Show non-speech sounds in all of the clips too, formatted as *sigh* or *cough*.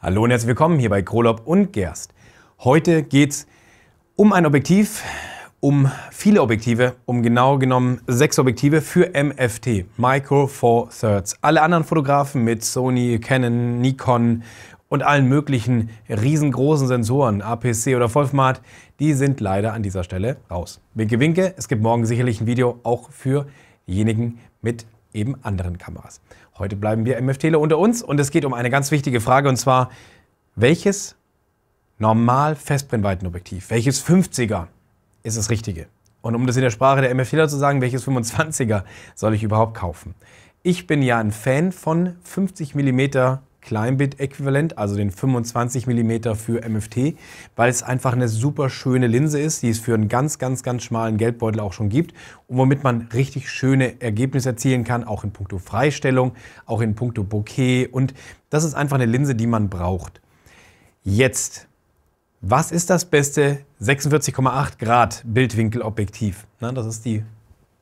Hallo und herzlich willkommen hier bei Krolob und Gerst. Heute geht es um ein Objektiv, um viele Objektive, um genau genommen sechs Objektive für MFT, Micro Four Thirds. Alle anderen Fotografen mit Sony, Canon, Nikon und allen möglichen riesengroßen Sensoren, APC oder Vollformat, die sind leider an dieser Stelle raus. Winke, winke, es gibt morgen sicherlich ein Video auch für diejenigen mit eben anderen Kameras. Heute bleiben wir MFTler unter uns und es geht um eine ganz wichtige Frage und zwar, welches normal Festbrennweitenobjektiv, welches 50er ist das Richtige? Und um das in der Sprache der MFTler zu sagen, welches 25er soll ich überhaupt kaufen? Ich bin ja ein Fan von 50 mm Kleinbit-Äquivalent, also den 25 mm für MFT, weil es einfach eine super schöne Linse ist, die es für einen ganz, ganz, ganz schmalen Geldbeutel auch schon gibt und womit man richtig schöne Ergebnisse erzielen kann, auch in puncto Freistellung, auch in puncto Bokeh und das ist einfach eine Linse, die man braucht. Jetzt was ist das beste 46,8 Grad Bildwinkelobjektiv? Na, das ist die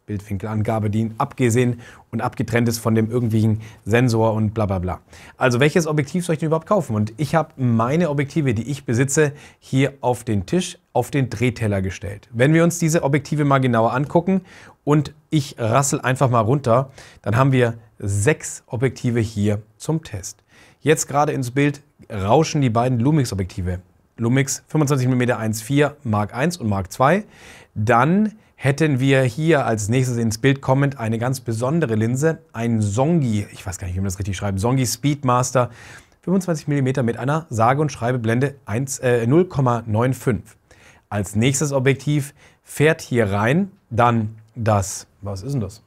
Bildwinkelangabe, die abgesehen und abgetrennt ist von dem irgendwelchen Sensor und bla bla bla. Also welches Objektiv soll ich denn überhaupt kaufen? Und ich habe meine Objektive, die ich besitze, hier auf den Tisch, auf den Drehteller gestellt. Wenn wir uns diese Objektive mal genauer angucken und ich rassel einfach mal runter, dann haben wir sechs Objektive hier zum Test. Jetzt gerade ins Bild rauschen die beiden Lumix-Objektive. Lumix 25mm 1.4 Mark 1 und Mark 2. Dann hätten wir hier als nächstes ins Bild kommend eine ganz besondere Linse, ein Songi, ich weiß gar nicht, wie man das richtig schreibt, Songi Speedmaster 25 mm mit einer sage und schreibe Blende äh, 0,95. Als nächstes Objektiv fährt hier rein dann das, was ist denn das?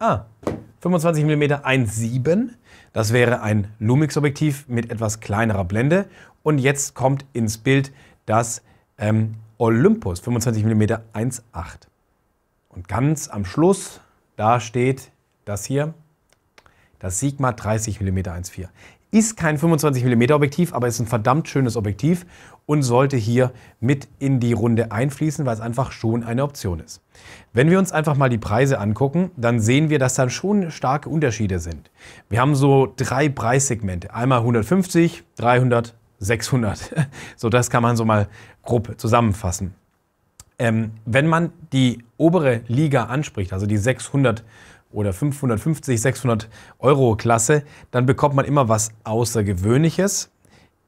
Ah, 25 mm 1,7. Das wäre ein Lumix-Objektiv mit etwas kleinerer Blende. Und jetzt kommt ins Bild das ähm, Olympus 25 mm 1,8. Und ganz am Schluss, da steht das hier, das Sigma 30 mm 1,4. Ist kein 25 mm Objektiv, aber ist ein verdammt schönes Objektiv und sollte hier mit in die Runde einfließen, weil es einfach schon eine Option ist. Wenn wir uns einfach mal die Preise angucken, dann sehen wir, dass da schon starke Unterschiede sind. Wir haben so drei Preissegmente. Einmal 150, 300, 600. *laughs* So, das kann man so mal grob zusammenfassen. Ähm, wenn man die obere Liga anspricht, also die 600 oder 550, 600 Euro Klasse, dann bekommt man immer was Außergewöhnliches.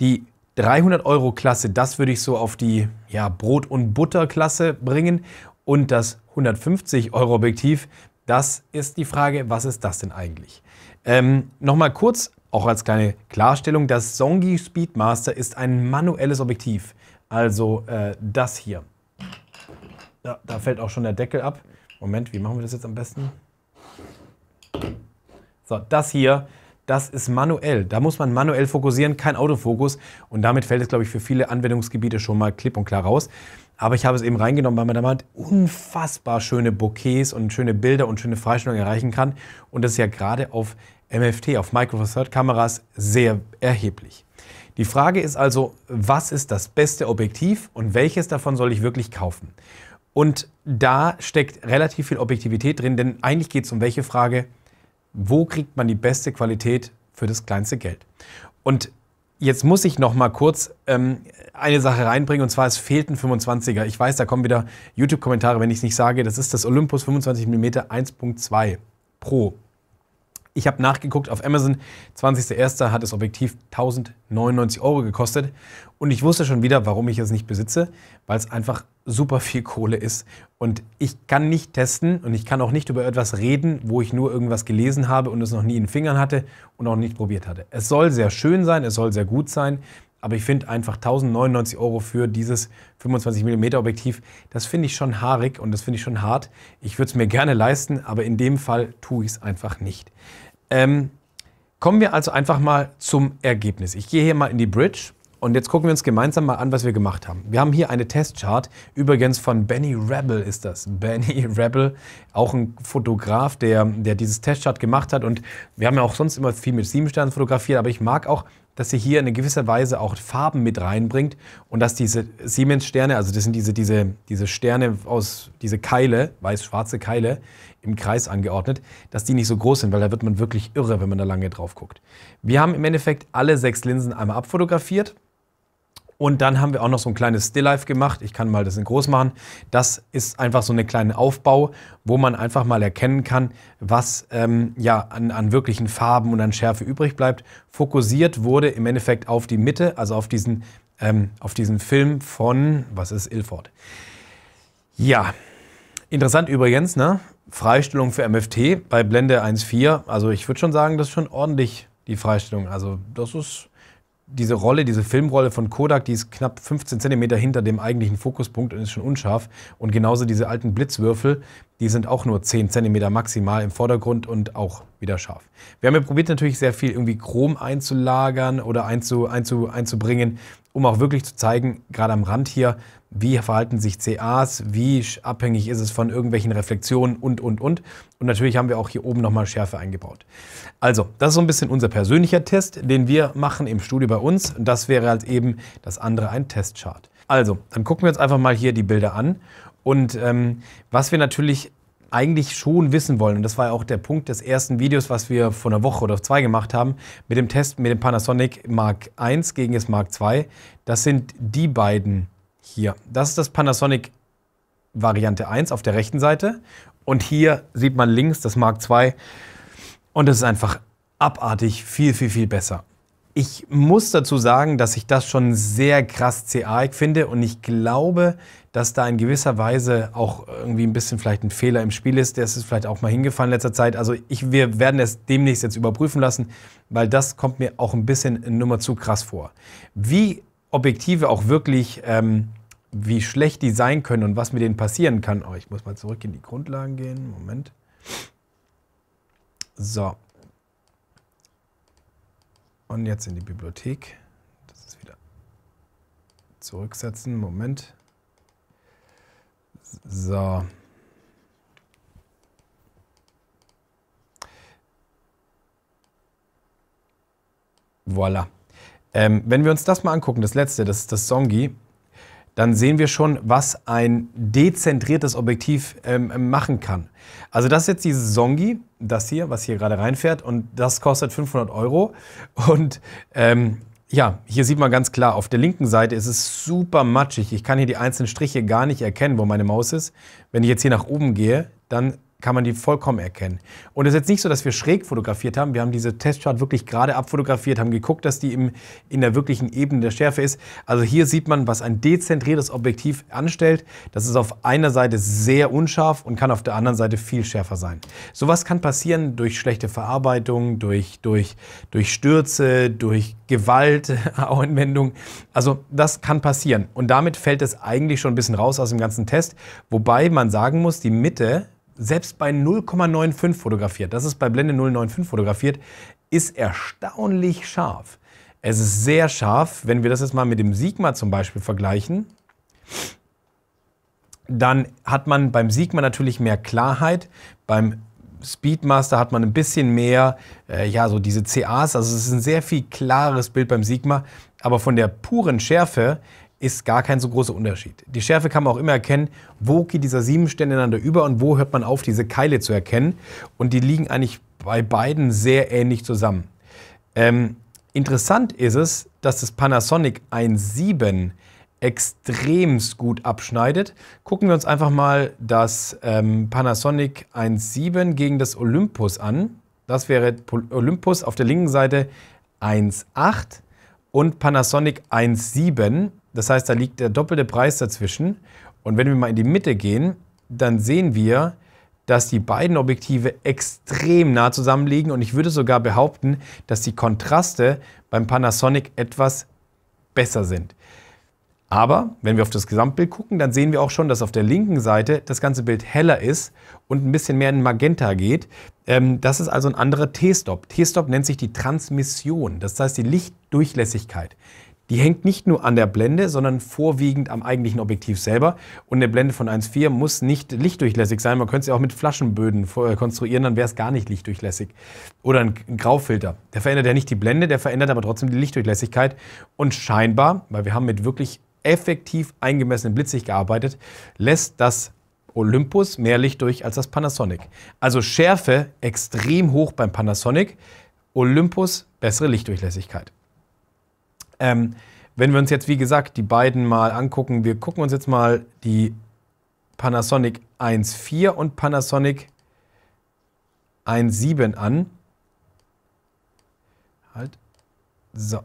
Die 300 Euro Klasse, das würde ich so auf die ja, Brot- und Butter-Klasse bringen. Und das 150 Euro Objektiv, das ist die Frage, was ist das denn eigentlich? Ähm, Nochmal kurz auch als kleine Klarstellung, das Songi Speedmaster ist ein manuelles Objektiv. Also äh, das hier. Da, da fällt auch schon der Deckel ab. Moment, wie machen wir das jetzt am besten? So, das hier, das ist manuell. Da muss man manuell fokussieren, kein Autofokus. Und damit fällt es, glaube ich, für viele Anwendungsgebiete schon mal klipp und klar raus. Aber ich habe es eben reingenommen, weil man damit unfassbar schöne Bouquets und schöne Bilder und schöne Freistellungen erreichen kann. Und das ist ja gerade auf MFT auf Micro Four Third Kameras sehr erheblich. Die Frage ist also, was ist das beste Objektiv und welches davon soll ich wirklich kaufen? Und da steckt relativ viel Objektivität drin, denn eigentlich geht es um welche Frage, wo kriegt man die beste Qualität für das kleinste Geld? Und jetzt muss ich noch mal kurz ähm, eine Sache reinbringen und zwar es fehlt ein 25er. Ich weiß, da kommen wieder YouTube-Kommentare, wenn ich es nicht sage. Das ist das Olympus 25 mm 1.2 Pro ich habe nachgeguckt auf Amazon. 20.01. hat das Objektiv 1099 Euro gekostet. Und ich wusste schon wieder, warum ich es nicht besitze, weil es einfach super viel Kohle ist. Und ich kann nicht testen und ich kann auch nicht über etwas reden, wo ich nur irgendwas gelesen habe und es noch nie in den Fingern hatte und auch nicht probiert hatte. Es soll sehr schön sein, es soll sehr gut sein. Aber ich finde einfach 1099 Euro für dieses 25 mm Objektiv, das finde ich schon haarig und das finde ich schon hart. Ich würde es mir gerne leisten, aber in dem Fall tue ich es einfach nicht. Ähm, kommen wir also einfach mal zum Ergebnis. Ich gehe hier mal in die Bridge. Und jetzt gucken wir uns gemeinsam mal an, was wir gemacht haben. Wir haben hier eine Testchart, übrigens von Benny Rebel ist das. *laughs* Benny Rebel, auch ein Fotograf, der, der dieses Testchart gemacht hat. Und wir haben ja auch sonst immer viel mit Sternen fotografiert, aber ich mag auch dass sie hier in gewisser Weise auch Farben mit reinbringt und dass diese Siemens-Sterne, also das sind diese, diese, diese Sterne aus, diese Keile, weiß-schwarze Keile im Kreis angeordnet, dass die nicht so groß sind, weil da wird man wirklich irre, wenn man da lange drauf guckt. Wir haben im Endeffekt alle sechs Linsen einmal abfotografiert und dann haben wir auch noch so ein kleines Still-Life gemacht. Ich kann mal das in groß machen. Das ist einfach so eine kleine Aufbau, wo man einfach mal erkennen kann, was ähm, ja an, an wirklichen Farben und an Schärfe übrig bleibt. Fokussiert wurde im Endeffekt auf die Mitte, also auf diesen, ähm, auf diesen Film von, was ist Ilford? Ja, interessant übrigens, ne? Freistellung für MFT bei Blende 1.4. Also ich würde schon sagen, das ist schon ordentlich die Freistellung. Also das ist diese Rolle, diese Filmrolle von Kodak, die ist knapp 15 cm hinter dem eigentlichen Fokuspunkt und ist schon unscharf. Und genauso diese alten Blitzwürfel, die sind auch nur 10 cm maximal im Vordergrund und auch wieder scharf. Wir haben ja probiert natürlich sehr viel irgendwie Chrom einzulagern oder einzu, einzu, einzubringen, um auch wirklich zu zeigen, gerade am Rand hier, wie verhalten sich CAs, wie abhängig ist es von irgendwelchen Reflexionen und, und, und. Und natürlich haben wir auch hier oben nochmal Schärfe eingebaut. Also, das ist so ein bisschen unser persönlicher Test, den wir machen im Studio bei uns. Und das wäre halt eben das andere ein Testchart. Also, dann gucken wir uns einfach mal hier die Bilder an. Und ähm, was wir natürlich eigentlich schon wissen wollen, und das war ja auch der Punkt des ersten Videos, was wir vor einer Woche oder zwei gemacht haben, mit dem Test mit dem Panasonic Mark 1 gegen das Mark 2, das sind die beiden hier. Das ist das Panasonic Variante 1 auf der rechten Seite und hier sieht man links das Mark 2 und das ist einfach abartig viel, viel, viel besser. Ich muss dazu sagen, dass ich das schon sehr krass CAig finde und ich glaube, dass da in gewisser Weise auch irgendwie ein bisschen vielleicht ein Fehler im Spiel ist. Der ist vielleicht auch mal hingefallen in letzter Zeit. Also ich, wir werden es demnächst jetzt überprüfen lassen, weil das kommt mir auch ein bisschen in Nummer zu krass vor. Wie Objektive auch wirklich, ähm, wie schlecht die sein können und was mit denen passieren kann. Oh, ich muss mal zurück in die Grundlagen gehen. Moment. So, und jetzt in die Bibliothek. Das ist wieder zurücksetzen. Moment. So. Voilà. Ähm, wenn wir uns das mal angucken, das letzte, das ist das Songi dann sehen wir schon, was ein dezentriertes Objektiv ähm, machen kann. Also das ist jetzt dieses Songi, das hier, was hier gerade reinfährt und das kostet 500 Euro und ähm, ja, hier sieht man ganz klar, auf der linken Seite ist es super matschig. Ich kann hier die einzelnen Striche gar nicht erkennen, wo meine Maus ist. Wenn ich jetzt hier nach oben gehe, dann kann man die vollkommen erkennen. Und es ist jetzt nicht so, dass wir schräg fotografiert haben. Wir haben diese Testchart wirklich gerade abfotografiert, haben geguckt, dass die im, in der wirklichen Ebene der Schärfe ist. Also hier sieht man, was ein dezentriertes Objektiv anstellt. Das ist auf einer Seite sehr unscharf und kann auf der anderen Seite viel schärfer sein. Sowas kann passieren durch schlechte Verarbeitung, durch, durch, durch Stürze, durch Gewaltanwendung. *laughs* Also das kann passieren. Und damit fällt es eigentlich schon ein bisschen raus aus dem ganzen Test. Wobei man sagen muss, die Mitte selbst bei 0,95 fotografiert, das ist bei Blende 0,95 fotografiert, ist erstaunlich scharf. Es ist sehr scharf, wenn wir das jetzt mal mit dem Sigma zum Beispiel vergleichen, dann hat man beim Sigma natürlich mehr Klarheit, beim Speedmaster hat man ein bisschen mehr, äh, ja, so diese CAs, also es ist ein sehr viel klares Bild beim Sigma, aber von der puren Schärfe ist gar kein so großer Unterschied. Die Schärfe kann man auch immer erkennen, wo geht dieser Siebenstern ineinander über und wo hört man auf, diese Keile zu erkennen. Und die liegen eigentlich bei beiden sehr ähnlich zusammen. Ähm, interessant ist es, dass das Panasonic 1.7 extremst gut abschneidet. Gucken wir uns einfach mal das ähm, Panasonic 1.7 gegen das Olympus an. Das wäre Olympus auf der linken Seite 1.8 und Panasonic 1.7 das heißt, da liegt der doppelte Preis dazwischen. Und wenn wir mal in die Mitte gehen, dann sehen wir, dass die beiden Objektive extrem nah zusammenliegen und ich würde sogar behaupten, dass die Kontraste beim Panasonic etwas besser sind. Aber wenn wir auf das Gesamtbild gucken, dann sehen wir auch schon, dass auf der linken Seite das ganze Bild heller ist und ein bisschen mehr in Magenta geht. Ähm, das ist also ein anderer T-Stop. T-Stop nennt sich die Transmission, das heißt die Lichtdurchlässigkeit. Die hängt nicht nur an der Blende, sondern vorwiegend am eigentlichen Objektiv selber. Und eine Blende von 1,4 muss nicht lichtdurchlässig sein. Man könnte sie auch mit Flaschenböden äh, konstruieren, dann wäre es gar nicht lichtdurchlässig. Oder ein Graufilter. Der verändert ja nicht die Blende, der verändert aber trotzdem die Lichtdurchlässigkeit. Und scheinbar, weil wir haben mit wirklich effektiv eingemessenen Blitzig gearbeitet, lässt das Olympus mehr Licht durch als das Panasonic. Also Schärfe extrem hoch beim Panasonic, Olympus bessere Lichtdurchlässigkeit. Ähm, wenn wir uns jetzt, wie gesagt, die beiden mal angucken, wir gucken uns jetzt mal die Panasonic 1.4 und Panasonic 1.7 an. Halt. So.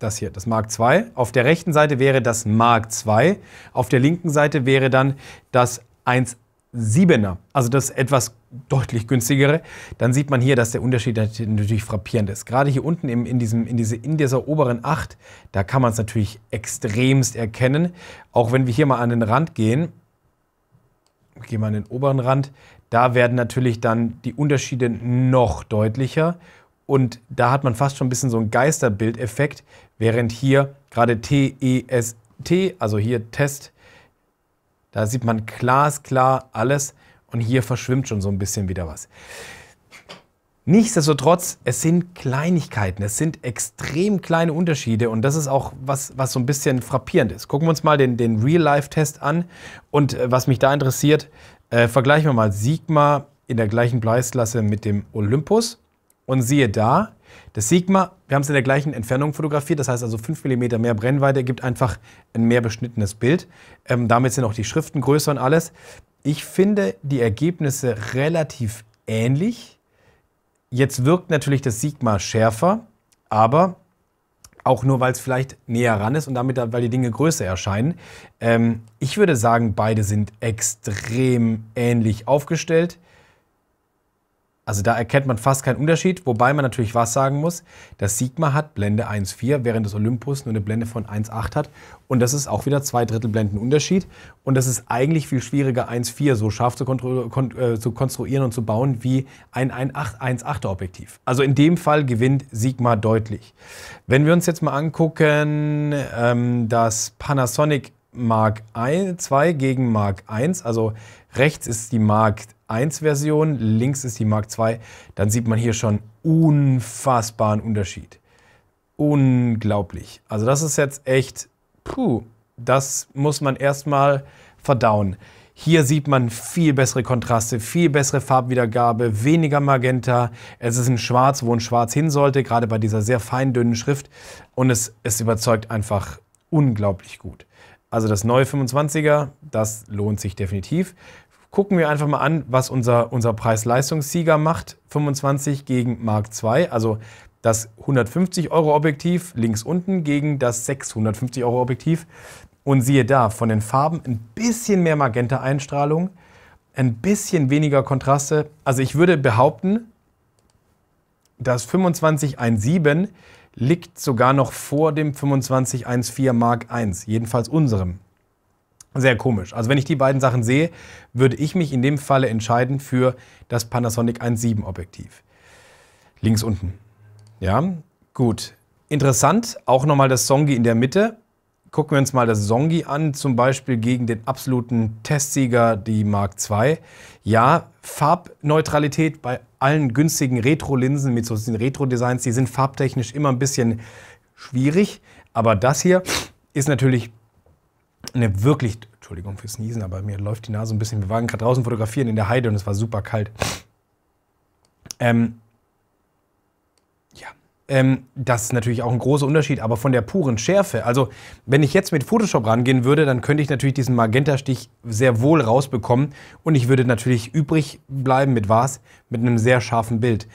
Das hier, das Mark II. Auf der rechten Seite wäre das Mark II. Auf der linken Seite wäre dann das 1 7er, also das etwas deutlich günstigere, dann sieht man hier, dass der Unterschied natürlich frappierend ist. Gerade hier unten im, in, diesem, in, diese, in dieser oberen 8, da kann man es natürlich extremst erkennen. Auch wenn wir hier mal an den Rand gehen, gehen wir an den oberen Rand, da werden natürlich dann die Unterschiede noch deutlicher. Und da hat man fast schon ein bisschen so einen Geisterbildeffekt, während hier gerade TEST, e also hier Test, da sieht man glasklar alles und hier verschwimmt schon so ein bisschen wieder was. Nichtsdestotrotz, es sind Kleinigkeiten, es sind extrem kleine Unterschiede und das ist auch was, was so ein bisschen frappierend ist. Gucken wir uns mal den, den Real-Life-Test an und äh, was mich da interessiert, äh, vergleichen wir mal Sigma in der gleichen Preisklasse mit dem Olympus und siehe da, das Sigma, wir haben es in der gleichen Entfernung fotografiert, das heißt also 5 mm mehr Brennweite gibt einfach ein mehr beschnittenes Bild. Ähm, damit sind auch die Schriften größer und alles. Ich finde die Ergebnisse relativ ähnlich. Jetzt wirkt natürlich das Sigma schärfer, aber auch nur, weil es vielleicht näher ran ist und damit, weil die Dinge größer erscheinen. Ähm, ich würde sagen, beide sind extrem ähnlich aufgestellt. Also da erkennt man fast keinen Unterschied, wobei man natürlich was sagen muss. Das Sigma hat Blende 1.4, während das Olympus nur eine Blende von 1.8 hat. Und das ist auch wieder zwei Drittel Blendenunterschied. Und das ist eigentlich viel schwieriger, 1.4 so scharf zu, äh, zu, konstruieren und zu bauen wie ein 1.8er 18 Objektiv. Also in dem Fall gewinnt Sigma deutlich. Wenn wir uns jetzt mal angucken, ähm, das Panasonic Mark 2 gegen Mark 1, also rechts ist die Mark 1, I-Version, links ist die Mark II, dann sieht man hier schon unfassbaren Unterschied. Unglaublich. Also das ist jetzt echt, puh, das muss man erstmal verdauen. Hier sieht man viel bessere Kontraste, viel bessere Farbwiedergabe, weniger Magenta. Es ist ein Schwarz, wo ein Schwarz hin sollte, gerade bei dieser sehr fein dünnen Schrift. Und es, es überzeugt einfach unglaublich gut. Also das neue 25er, das lohnt sich definitiv gucken wir einfach mal an, was unser, unser Preis-Leistungssieger macht. 25 gegen Mark II, also das 150 Euro Objektiv links unten gegen das 650 Euro Objektiv. Und siehe da, von den Farben ein bisschen mehr Magenta-Einstrahlung, ein bisschen weniger Kontraste. Also ich würde behaupten, das 2517 liegt sogar noch vor dem 2514 Mark I, jedenfalls unserem sehr komisch. Also wenn ich die beiden Sachen sehe, würde ich mich in dem Falle entscheiden für das Panasonic 1.7 Objektiv. Links unten. Ja, gut. Interessant, auch nochmal das Songi in der Mitte. Gucken wir uns mal das Songi an, zum Beispiel gegen den absoluten Testsieger, die Mark II. Ja, Farbneutralität bei allen günstigen Retro-Linsen mit so den Retro-Designs, die sind farbtechnisch immer ein bisschen schwierig. Aber das hier ist natürlich eine wirklich, Entschuldigung fürs Niesen, aber mir läuft die Nase ein bisschen. Wir waren gerade draußen fotografieren in der Heide und es war super kalt. Ähm, ja, ähm, das ist natürlich auch ein großer Unterschied, aber von der puren Schärfe. Also, wenn ich jetzt mit Photoshop rangehen würde, dann könnte ich natürlich diesen Magenta-Stich sehr wohl rausbekommen und ich würde natürlich übrig bleiben mit was? Mit einem sehr scharfen Bild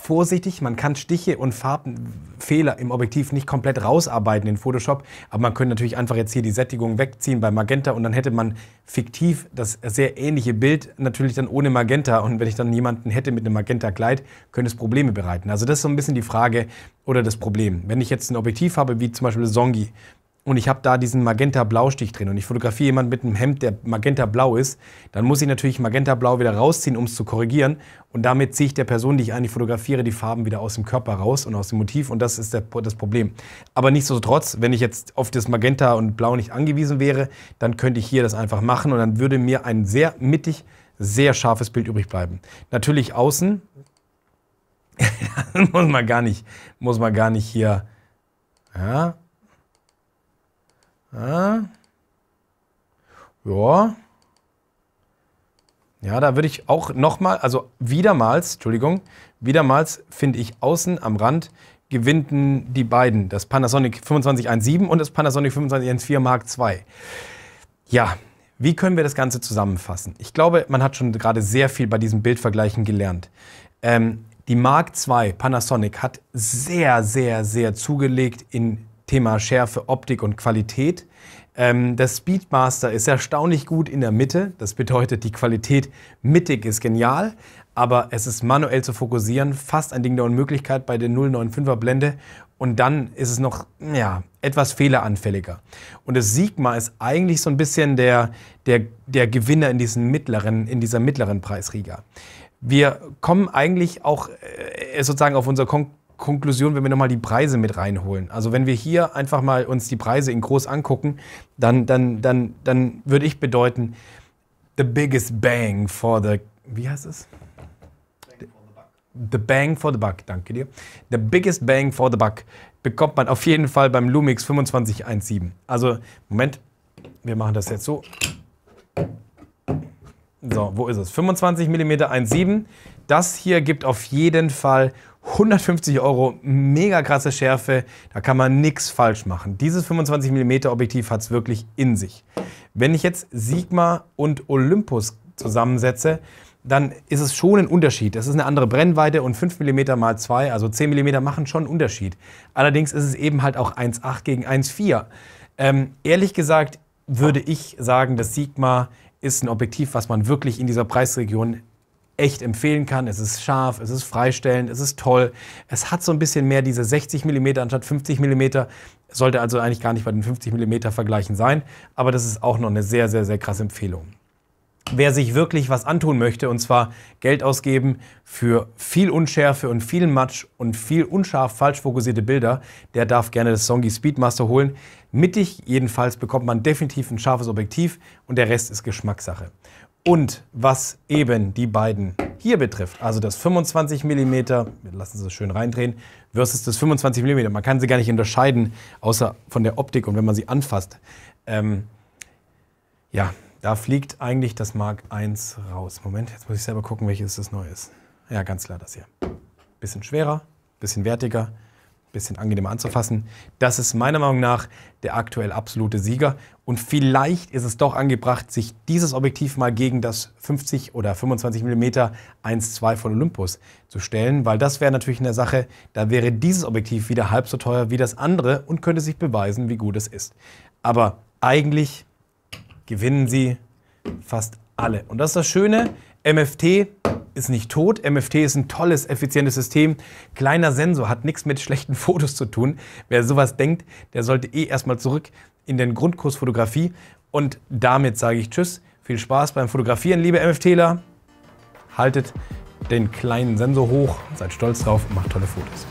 vorsichtig. Man kann Stiche und Farbenfehler im Objektiv nicht komplett rausarbeiten in Photoshop, aber man könnte natürlich einfach jetzt hier die Sättigung wegziehen bei Magenta und dann hätte man fiktiv das sehr ähnliche Bild natürlich dann ohne Magenta. Und wenn ich dann jemanden hätte mit einem Magenta-Kleid, könnte es Probleme bereiten. Also das ist so ein bisschen die Frage oder das Problem. Wenn ich jetzt ein Objektiv habe, wie zum Beispiel Zongi, und ich habe da diesen Magenta-Blaustich drin und ich fotografiere jemanden mit einem Hemd, der Magenta-Blau ist, dann muss ich natürlich Magenta-Blau wieder rausziehen, um es zu korrigieren. Und damit ziehe ich der Person, die ich eigentlich fotografiere, die Farben wieder aus dem Körper raus und aus dem Motiv. Und das ist der, das Problem. Aber nichtsdestotrotz, wenn ich jetzt auf das Magenta und Blau nicht angewiesen wäre, dann könnte ich hier das einfach machen und dann würde mir ein sehr mittig, sehr scharfes Bild übrig bleiben. Natürlich außen, *laughs* muss man gar nicht, muss man gar nicht hier, ja, ja. Ja, da würde ich auch nochmal, also wiedermals, Entschuldigung, wiedermals finde ich außen am Rand gewinnten die beiden, das Panasonic 2517 und das Panasonic 2514 Mark II. Ja, wie können wir das Ganze zusammenfassen? Ich glaube, man hat schon gerade sehr viel bei diesen Bildvergleichen gelernt. Ähm, die Mark II Panasonic hat sehr, sehr, sehr zugelegt in Thema Schärfe, Optik und Qualität. Ähm, das Speedmaster ist erstaunlich gut in der Mitte. Das bedeutet, die Qualität mittig ist genial, aber es ist manuell zu fokussieren, fast ein Ding der Unmöglichkeit bei der 095er Blende. Und dann ist es noch ja, etwas fehleranfälliger. Und das Sigma ist eigentlich so ein bisschen der, der, der Gewinner in, diesen mittleren, in dieser mittleren Preisriga. Wir kommen eigentlich auch äh, sozusagen auf unser Kon Konklusion, wenn wir nochmal die Preise mit reinholen. Also wenn wir hier einfach mal uns die Preise in groß angucken, dann, dann, dann, dann würde ich bedeuten, the biggest bang for the, wie heißt es? The, bang for the buck, danke dir. The biggest bang for the buck bekommt man auf jeden Fall beim Lumix 2517. Also, Moment, wir machen das jetzt so. So, wo ist es? 25 mm 1,7. Das hier gibt auf jeden Fall 150 Euro, mega krasse Schärfe, da kann man nichts falsch machen. Dieses 25 mm Objektiv hat es wirklich in sich. Wenn ich jetzt Sigma und Olympus zusammensetze, dann ist es schon ein Unterschied. Das ist eine andere Brennweite und 5 mm mal 2, also 10 mm machen schon einen Unterschied. Allerdings ist es eben halt auch 1,8 gegen 1,4. Ähm, ehrlich gesagt würde ich sagen, das Sigma ist ein Objektiv, was man wirklich in dieser Preisregion echt empfehlen kann. Es ist scharf, es ist freistellend, es ist toll. Es hat so ein bisschen mehr diese 60 mm anstatt 50 mm. Sollte also eigentlich gar nicht bei den 50 mm Vergleichen sein. Aber das ist auch noch eine sehr, sehr, sehr krasse Empfehlung. Wer sich wirklich was antun möchte, und zwar Geld ausgeben für viel Unschärfe und viel Matsch und viel unscharf falsch fokussierte Bilder, der darf gerne das Songi Speedmaster holen. Mittig jedenfalls bekommt man definitiv ein scharfes Objektiv und der Rest ist Geschmackssache und was eben die beiden hier betrifft, also das 25 mm, lassen Sie es schön reindrehen, versus das 25 mm, man kann sie gar nicht unterscheiden, außer von der Optik und wenn man sie anfasst. Ähm, ja, da fliegt eigentlich das Mark 1 raus. Moment, jetzt muss ich selber gucken, welches das neue ist. Ja, ganz klar das hier. Bisschen schwerer, bisschen wertiger, bisschen angenehmer anzufassen. Das ist meiner Meinung nach der aktuell absolute Sieger. Und vielleicht ist es doch angebracht, sich dieses Objektiv mal gegen das 50 oder 25 mm 1.2 von Olympus zu stellen, weil das wäre natürlich eine Sache, da wäre dieses Objektiv wieder halb so teuer wie das andere und könnte sich beweisen, wie gut es ist. Aber eigentlich gewinnen sie fast alle. Und das ist das Schöne, MFT ist nicht tot. MFT ist ein tolles, effizientes System. Kleiner Sensor hat nichts mit schlechten *laughs* Fotos zu tun. Wer sowas denkt, der sollte eh erstmal zurück in den Grundkurs Fotografie. Und damit sage ich Tschüss. Viel Spaß beim Fotografieren, liebe MFTler. Haltet den kleinen Sensor hoch, seid stolz drauf und macht tolle Fotos.